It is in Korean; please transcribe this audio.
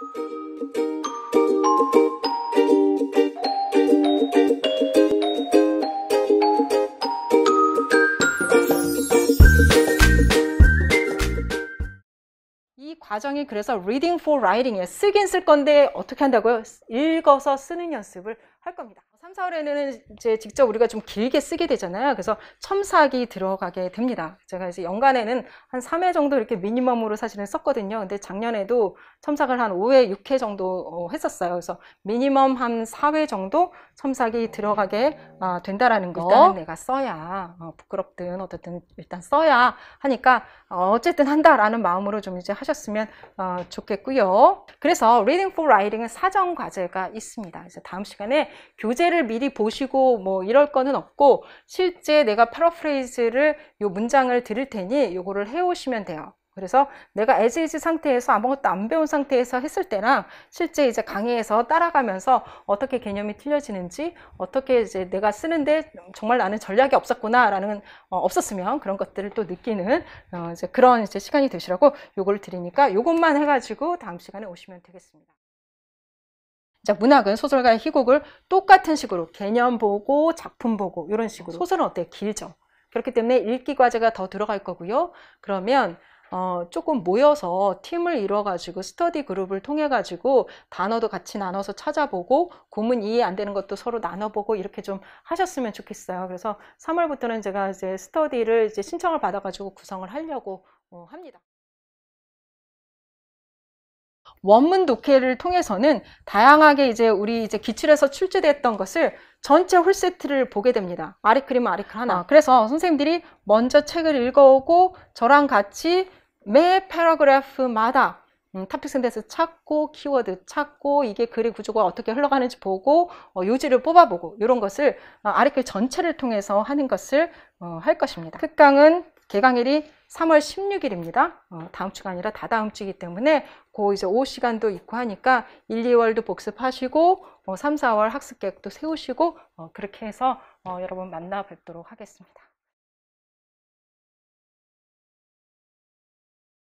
Música 과정이 그래서 reading for writing에 쓰긴 쓸 건데 어떻게 한다고요? 읽어서 쓰는 연습을 할 겁니다. 3, 4월에는 이제 직접 우리가 좀 길게 쓰게 되잖아요. 그래서 첨삭이 들어가게 됩니다. 제가 이제 연간에는 한 3회 정도 이렇게 미니멈으로 사실은 썼거든요. 근데 작년에도 첨삭을 한 5회, 6회 정도 어, 했었어요. 그래서 미니멈 한 4회 정도 첨삭이 들어가게 아, 된다라는 어? 거. 일단은 내가 써야 어, 부끄럽든 어쨌든 일단 써야 하니까 어쨌든 한다라는 마음으로 좀 이제 하셨으면. 하면 어, 좋겠고요. 그래서 Reading for Writing은 사전 과제가 있습니다. 그래서 다음 시간에 교재를 미리 보시고 뭐 이럴 거는 없고 실제 내가 파라프레이즈를 요 문장을 들을 테니 요거를 해오시면 돼요. 그래서 내가 에즈 이즈 상태에서 아무것도 안 배운 상태에서 했을 때랑 실제 이제 강의에서 따라가면서 어떻게 개념이 틀려지는지 어떻게 이제 내가 쓰는데 정말 나는 전략이 없었구나라는 어, 없었으면 그런 것들을 또 느끼는 어, 이제 그런 이제 시간이 되시라고 요걸 드리니까 요것만 해가지고 다음 시간에 오시면 되겠습니다. 자, 문학은 소설가의 희곡을 똑같은 식으로 개념 보고 작품 보고 이런 식으로 소설은 어때 요 길죠. 그렇기 때문에 읽기 과제가 더 들어갈 거고요. 그러면 어, 조금 모여서 팀을 이뤄가지고 스터디 그룹을 통해가지고 단어도 같이 나눠서 찾아보고 고문 이해 안 되는 것도 서로 나눠보고 이렇게 좀 하셨으면 좋겠어요. 그래서 3월부터는 제가 이제 스터디를 이제 신청을 받아가지고 구성을 하려고 어, 합니다. 원문 독해를 통해서는 다양하게 이제 우리 이제 기출에서 출제됐던 것을 전체 홀세트를 보게 됩니다. 아리크림 아리클 하나. 아, 그래서 선생님들이 먼저 책을 읽어오고 저랑 같이 매 패러그래프마다 음, 탑픽 센에서 찾고 키워드 찾고 이게 글의 구조가 어떻게 흘러가는지 보고 어, 요지를 뽑아보고 이런 것을 어, 아래글 전체를 통해서 하는 것을 어, 할 것입니다. 특강은 개강일이 3월 16일입니다. 어, 다음 주가 아니라 다다음 주이기 때문에 그 이제 5 시간도 있고 하니까 1, 2월도 복습하시고 어, 3, 4월 학습 계획도 세우시고 어, 그렇게 해서 어, 여러분 만나 뵙도록 하겠습니다.